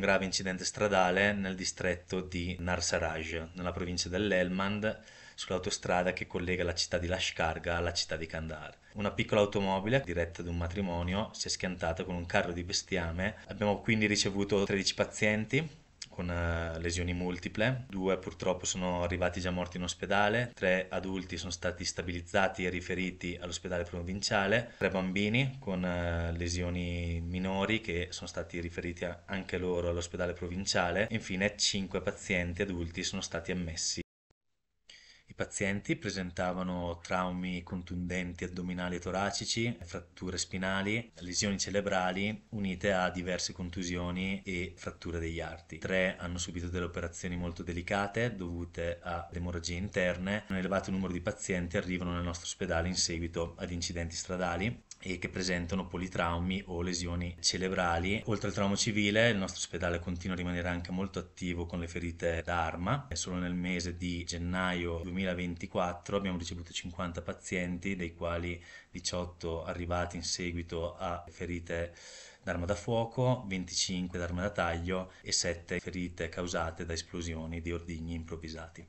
un grave incidente stradale nel distretto di Narsaraj, nella provincia dell'Elmand, sull'autostrada che collega la città di Lashkarga alla città di Kandahar. Una piccola automobile diretta ad un matrimonio si è schiantata con un carro di bestiame. Abbiamo quindi ricevuto 13 pazienti con eh, lesioni multiple, due purtroppo sono arrivati già morti in ospedale, tre adulti sono stati stabilizzati e riferiti all'ospedale provinciale, tre bambini con eh, lesioni minori che sono stati riferiti anche loro all'ospedale provinciale, infine cinque pazienti adulti sono stati ammessi pazienti presentavano traumi contundenti addominali e toracici, fratture spinali, lesioni cerebrali unite a diverse contusioni e fratture degli arti. Tre hanno subito delle operazioni molto delicate dovute a emorragie interne. Un elevato numero di pazienti arrivano nel nostro ospedale in seguito ad incidenti stradali e che presentano politraumi o lesioni cerebrali. Oltre al trauma civile, il nostro ospedale continua a rimanere anche molto attivo con le ferite d'arma. Solo nel mese di gennaio 2000 2024 abbiamo ricevuto 50 pazienti, dei quali 18 arrivati in seguito a ferite d'arma da fuoco, 25 d'arma da taglio e 7 ferite causate da esplosioni di ordigni improvvisati.